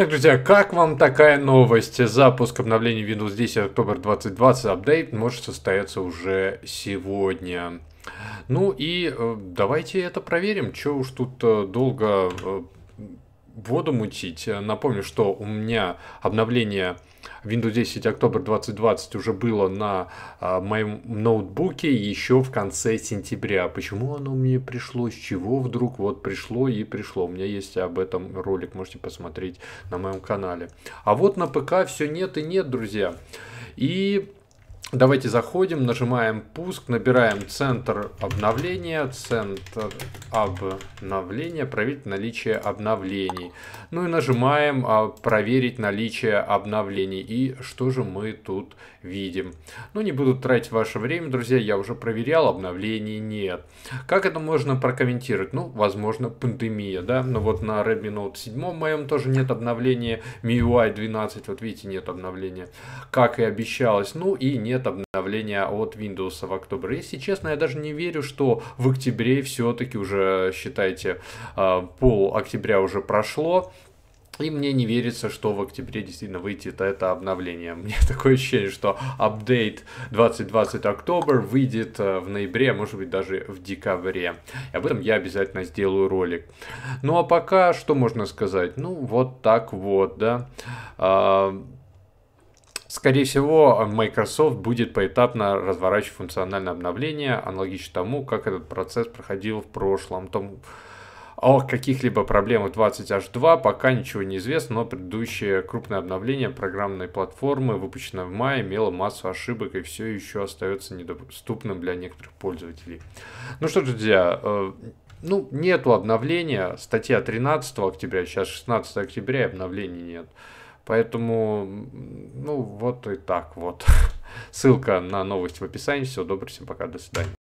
Так, друзья, как вам такая новость? Запуск обновления Windows 10 октябрь 2020 апдейт может состояться уже сегодня. Ну и э, давайте это проверим. Чего уж тут э, долго э, воду мутить. Э, напомню, что у меня обновление Windows 10 Октобер 2020 уже было на а, моем ноутбуке еще в конце сентября. Почему оно мне пришло, с чего вдруг вот пришло и пришло. У меня есть об этом ролик, можете посмотреть на моем канале. А вот на ПК все нет и нет, друзья. И Давайте заходим, нажимаем пуск, набираем центр обновления, центр обновления, проверить наличие обновлений. Ну и нажимаем а, проверить наличие обновлений. И что же мы тут видим? Ну не буду тратить ваше время, друзья, я уже проверял, обновлений нет. Как это можно прокомментировать? Ну, возможно, пандемия, да? Но ну, вот на Redmi Note 7 моем тоже нет обновления, MIUI 12, вот видите, нет обновления. Как и обещалось, ну и нет нет обновления от Windows в октябре. Если честно, я даже не верю, что в октябре все-таки уже, считайте, а, пол октября уже прошло. И мне не верится, что в октябре действительно выйдет это обновление. Мне такое ощущение, что апдейт 2020 октябрь выйдет э, в ноябре, а может быть даже в декабре. И об этом я обязательно сделаю ролик. Ну а пока что можно сказать? Ну вот так вот, да. А, Скорее всего, Microsoft будет поэтапно разворачивать функциональное обновление, аналогично тому, как этот процесс проходил в прошлом. Том, о каких-либо проблемах 20H2 пока ничего не известно, но предыдущее крупное обновление программной платформы, выпущенное в мае, имело массу ошибок и все еще остается недоступным для некоторых пользователей. Ну что, друзья, э, ну, нету обновления. Статья 13 октября, сейчас 16 октября, и обновлений нет. Поэтому, ну вот и так вот. Ссылка на новость в описании. Всего доброго, всем пока, до свидания.